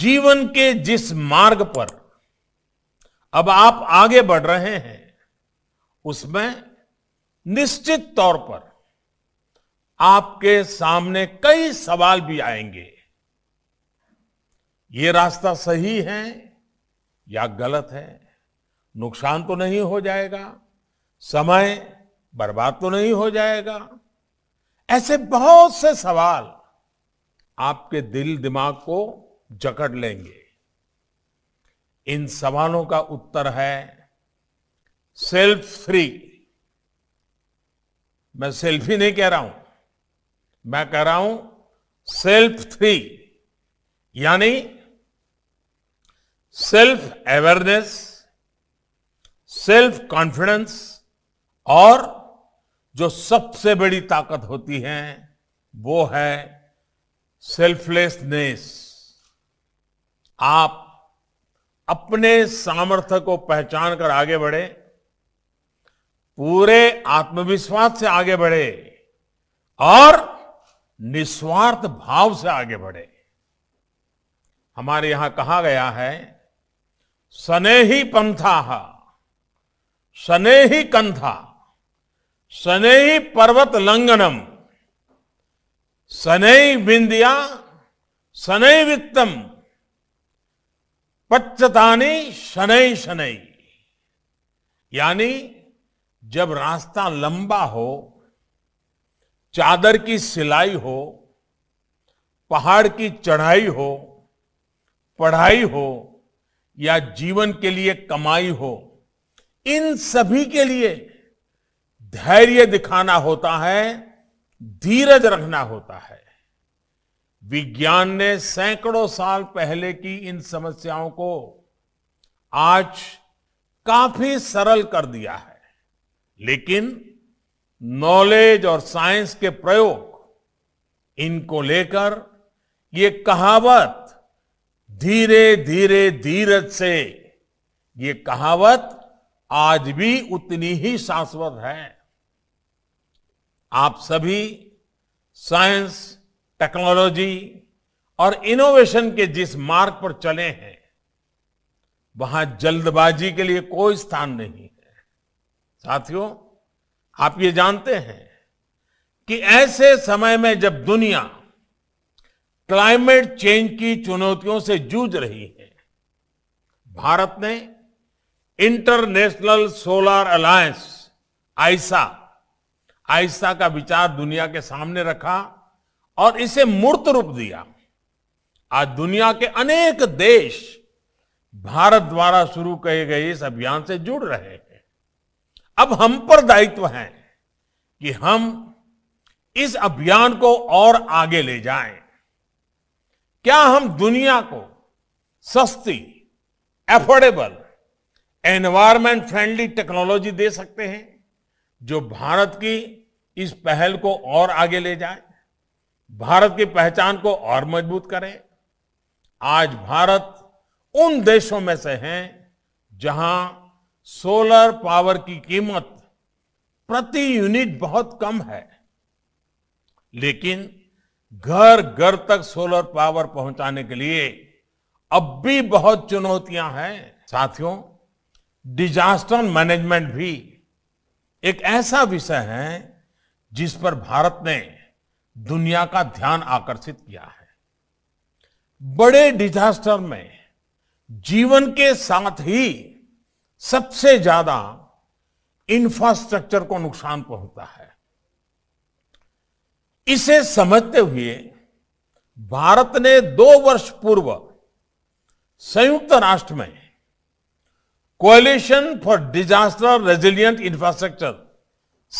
जीवन के जिस मार्ग पर अब आप आगे बढ़ रहे हैं उसमें निश्चित तौर पर आपके सामने कई सवाल भी आएंगे ये रास्ता सही है या गलत है नुकसान तो नहीं हो जाएगा समय बर्बाद तो नहीं हो जाएगा ऐसे बहुत से सवाल आपके दिल दिमाग को जकड़ लेंगे इन सवालों का उत्तर है सेल्फ फ्री मैं सेल्फी नहीं कह रहा हूं मैं कह रहा हूं सेल्फ फ्री यानी सेल्फ अवेयरनेस सेल्फ कॉन्फिडेंस और जो सबसे बड़ी ताकत होती है वो है सेल्फलेसनेस आप अपने सामर्थ्य को पहचान कर आगे बढ़े पूरे आत्मविश्वास से आगे बढ़े और निस्वार्थ भाव से आगे बढ़े हमारे यहां कहा गया है सने ही पंथा सने ही कंथा सने ही पर्वत लंगनम सने ही बिंदिया सने वित्तम पच्चतानी शनै शनै यानी जब रास्ता लंबा हो चादर की सिलाई हो पहाड़ की चढ़ाई हो पढ़ाई हो या जीवन के लिए कमाई हो इन सभी के लिए धैर्य दिखाना होता है धीरज रखना होता है विज्ञान ने सैकड़ों साल पहले की इन समस्याओं को आज काफी सरल कर दिया है लेकिन नॉलेज और साइंस के प्रयोग इनको लेकर ये कहावत धीरे धीरे धीरज से ये कहावत आज भी उतनी ही शाश्वत है आप सभी साइंस टेक्नोलॉजी और इनोवेशन के जिस मार्ग पर चले हैं वहां जल्दबाजी के लिए कोई स्थान नहीं है साथियों आप ये जानते हैं कि ऐसे समय में जब दुनिया क्लाइमेट चेंज की चुनौतियों से जूझ रही है भारत ने International Solar Alliance ISA ISA का विचार दुनिया के सामने रखा और इसे मूर्त रूप दिया आज दुनिया के अनेक देश भारत द्वारा शुरू किए गए इस अभियान से जुड़ रहे हैं अब हम पर दायित्व है कि हम इस अभियान को और आगे ले जाएं। क्या हम दुनिया को सस्ती एफोर्डेबल एनवायरमेंट फ्रेंडली टेक्नोलॉजी दे सकते हैं जो भारत की इस पहल को और आगे ले जाए भारत की पहचान को और मजबूत करें आज भारत उन देशों में से है जहां सोलर पावर की कीमत प्रति यूनिट बहुत कम है लेकिन घर घर तक सोलर पावर पहुंचाने के लिए अब भी बहुत चुनौतियां हैं साथियों डिजास्टर मैनेजमेंट भी एक ऐसा विषय है जिस पर भारत ने दुनिया का ध्यान आकर्षित किया है बड़े डिजास्टर में जीवन के साथ ही सबसे ज्यादा इंफ्रास्ट्रक्चर को नुकसान पहुंचता है इसे समझते हुए भारत ने दो वर्ष पूर्व संयुक्त राष्ट्र में Coalition for Disaster Resilient Infrastructure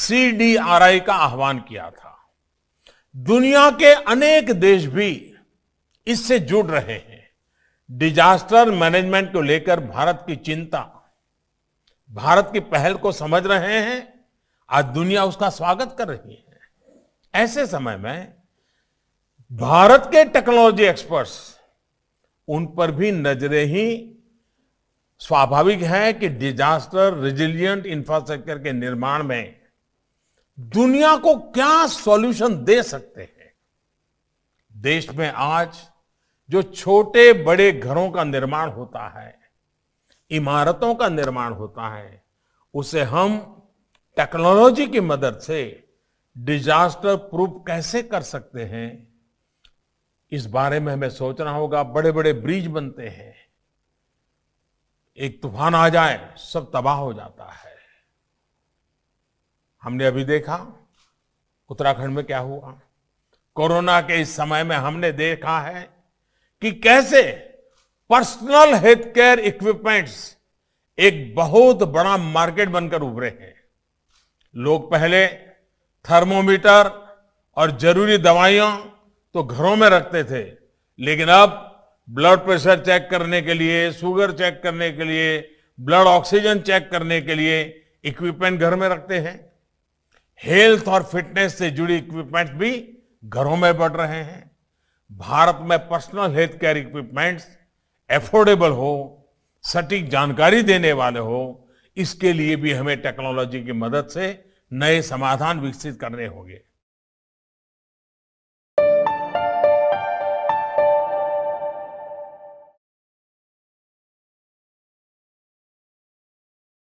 CDRI का आह्वान किया था दुनिया के अनेक देश भी इससे जुड़ रहे हैं डिजास्टर मैनेजमेंट को लेकर भारत की चिंता भारत की पहल को समझ रहे हैं आज दुनिया उसका स्वागत कर रही है ऐसे समय में भारत के टेक्नोलॉजी एक्सपर्ट्स उन पर भी नजरें ही स्वाभाविक है कि डिजास्टर रेजिलियंट इंफ्रास्ट्रक्चर के निर्माण में दुनिया को क्या सॉल्यूशन दे सकते हैं देश में आज जो छोटे बड़े घरों का निर्माण होता है इमारतों का निर्माण होता है उसे हम टेक्नोलॉजी की मदद से डिजास्टर प्रूफ कैसे कर सकते हैं इस बारे में हमें सोचना होगा बड़े बड़े ब्रिज बनते हैं एक तूफान आ जाए सब तबाह हो जाता है हमने अभी देखा उत्तराखंड में क्या हुआ कोरोना के इस समय में हमने देखा है कि कैसे पर्सनल हेल्थ केयर इक्विपमेंट्स एक बहुत बड़ा मार्केट बनकर उभरे हैं लोग पहले थर्मोमीटर और जरूरी दवाइयां तो घरों में रखते थे लेकिन अब ब्लड प्रेशर चेक करने के लिए शुगर चेक करने के लिए ब्लड ऑक्सीजन चेक करने के लिए इक्विपमेंट घर में रखते हैं हेल्थ और फिटनेस से जुड़ी इक्विपमेंट्स भी घरों में बढ़ रहे हैं भारत में personal health care equipments affordable हो सटीक जानकारी देने वाले हो इसके लिए भी हमें टेक्नोलॉजी की मदद से नए समाधान विकसित करने होंगे